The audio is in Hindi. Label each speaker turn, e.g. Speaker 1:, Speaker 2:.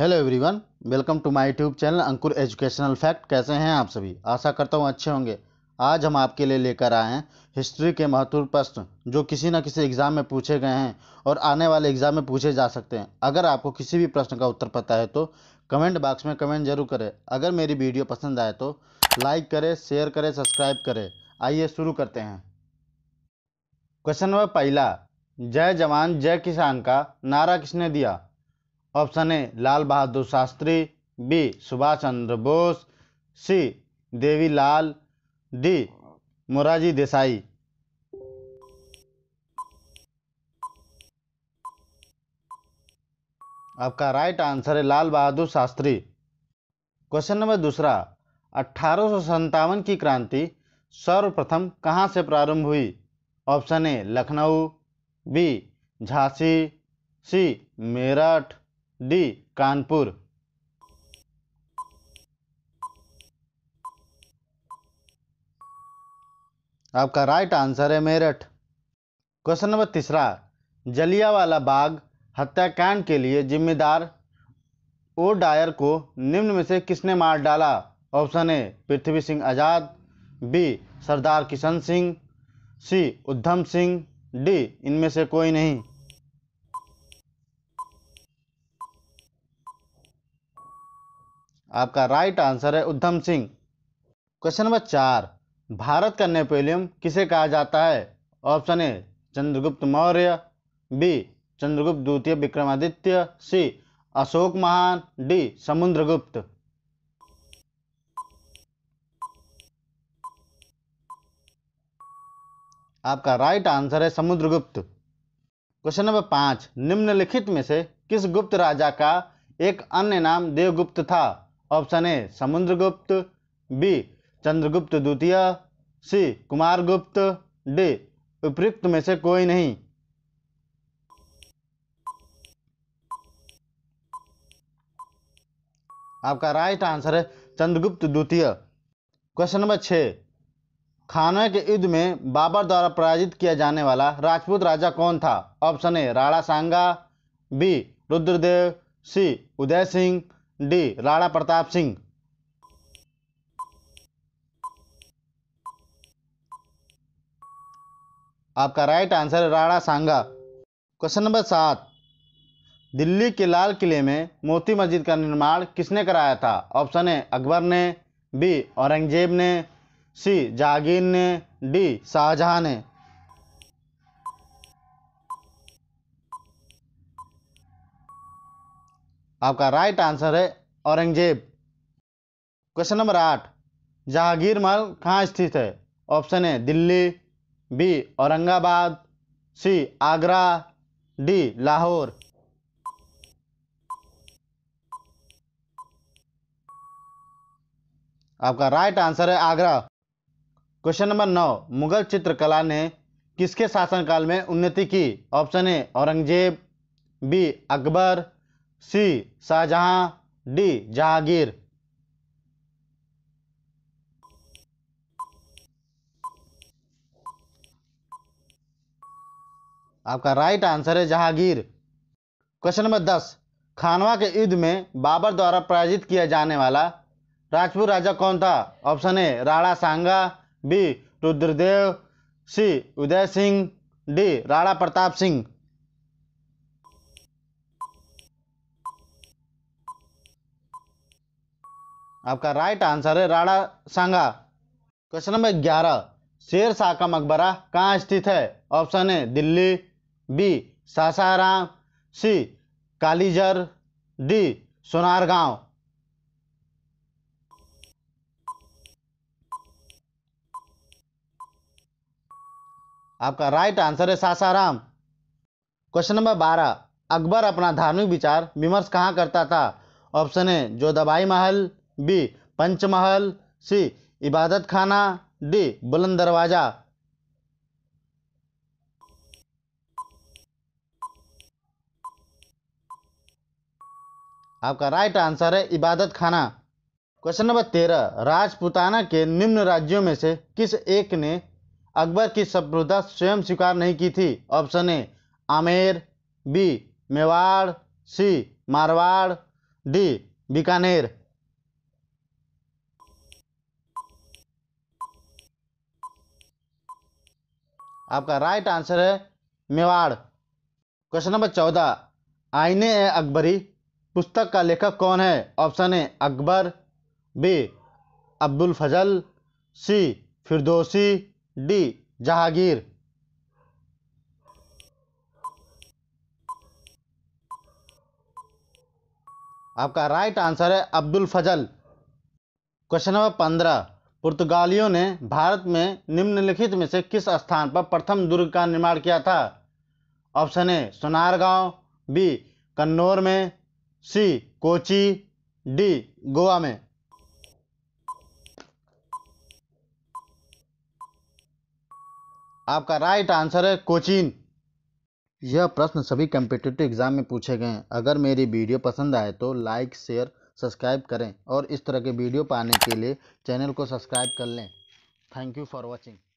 Speaker 1: hello everyone welcome to my YouTube channel Ankur educational fact कैसे हैं आप सभी आशा करता हूं अच्छे होंगे आज हम आपके लिए लेकर आए हैं हिस्ट्री के महत्वपूर्ण प्रश्न जो किसी न किसी एग्ज़ाम में पूछे गए हैं और आने वाले एग्ज़ाम में पूछे जा सकते हैं अगर आपको किसी भी प्रश्न का उत्तर पता है तो कमेंट बॉक्स में कमेंट जरूर करें अगर मेरी वीडियो पसंद आए तो लाइक करें शेयर करें सब्सक्राइब करें आइए शुरू करते हैं क्वेश्चन नंबर पहला जय जवान जय किसान का नारा किसने दिया option A Lal Bahadur Shastri B Subhash Chandra Bose C Devilal D Morarji Desai आपका राइट आंसर है लाल बहादुर शास्त्री क्वेश्चन नंबर दूसरा अठारह की क्रांति सर्वप्रथम कहाँ से प्रारंभ हुई option A Lucknow B Jhansi C Meerut D Kanpur आपका राइट आंसर है मेरठ क्वेश्चन नंबर तीसरा जलियावाला बाग हत्याकांड के लिए जिम्मेदार ओ डायर को निम्न में से किसने मार डाला option A Prithvi Singh Azad B Sardar Kishan Singh C Udham Singh D इनमें से कोई नहीं आपका राइट आंसर है उद्धम सिंह क्वेश्चन नंबर चार भारत का नेपोलियम किसे कहा जाता है option A Chandragupta Maurya B Chandragupta द्वितीय विक्रमादित्य सी अशोक महान डी समुद्रगुप्त आपका राइट आंसर है समुद्रगुप्त क्वेश्चन नंबर पांच निम्नलिखित में से किस गुप्त राजा का एक अन्य नाम देवगुप्त था option A Samudragupta B Chandragupta द्वितीय सी कुमारगुप्त डी उपयुक्त में से कोई नहीं आपका राइट आंसर है चंद्रगुप्त द्वितीय क्वेश्चन नंबर छः खानवे के युद्ध में बाबर द्वारा पराजित किया जाने वाला राजपूत राजा कौन था option A Rana Sanga B Rudradev C Uday Singh D Rana Pratap Singh आपका राइट आंसर है राणा सांगा क्वेश्चन नंबर सात दिल्ली के लाल किले में मोती मस्जिद का निर्माण किसने कराया था ऑप्शन ए अकबर ने बी औरंगजेब ने सी जागीर ने डी शाहजहां ने आपका राइट आंसर है औरंगजेब क्वेश्चन नंबर आठ जहांगीर महल कहाँ स्थित है ऑप्शन है Delhi B Aurangabad C Agra D Lahore आपका राइट आंसर है आगरा क्वेश्चन नंबर नौ मुगल चित्रकला ने किसके शासनकाल में उन्नति की ऑप्शन है Aurangzeb B Akbar C Shahjahan D Jahangir आपका राइट आंसर है जहांगीर क्वेश्चन नंबर दस खानवा के युद्ध में बाबर द्वारा पराजित किया जाने वाला राजपूत राजा कौन था option A Rana Sanga B Rudradev C Uday Singh D Rana Pratap Singh आपका राइट आंसर है राणा सांगा क्वेश्चन नंबर ग्यारह शेर शाह का मकबरा कहाँ स्थित है ऑप्शन है Delhi B Sasaram C Kalinjar D Sonargaon आपका राइट आंसर है सासाराम क्वेश्चन नंबर बारह अकबर अपना धार्मिक विचार विमर्श कहाँ करता था ऑप्शन है जोधबाई महल बी पंचमहल सी इबादत खाना डी बुलंद दरवाज़ा आपका राइट आंसर है इबादत खाना क्वेश्चन नंबर तेरह राजपुताना के निम्न राज्यों में से किस एक ने अकबर की सफलता स्वयं स्वीकार नहीं की थी option A Amer B Mewar C Marwar D Bikaner आपका राइट आंसर है मेवाड़ क्वेश्चन नंबर चौदह आईने ए अकबरी पुस्तक का लेखक कौन है option A Akbar B Abdul Fazl C Firdausi D Jahangir आपका राइट आंसर है अब्दुल फजल क्वेश्चन नंबर पंद्रह पुर्तगालियों ने भारत में निम्नलिखित में से किस स्थान पर प्रथम दुर्ग का निर्माण किया था option A Sonargaon B Kannur में सी कोची डी गोवा में आपका राइट आंसर है कोचीन यह प्रश्न सभी कम्पिटेटिव एग्जाम में पूछे गए हैं अगर मेरी वीडियो पसंद आए तो लाइक शेयर सब्सक्राइब करें और इस तरह के वीडियो पाने के लिए चैनल को सब्सक्राइब कर लें थैंक यू फॉर वॉचिंग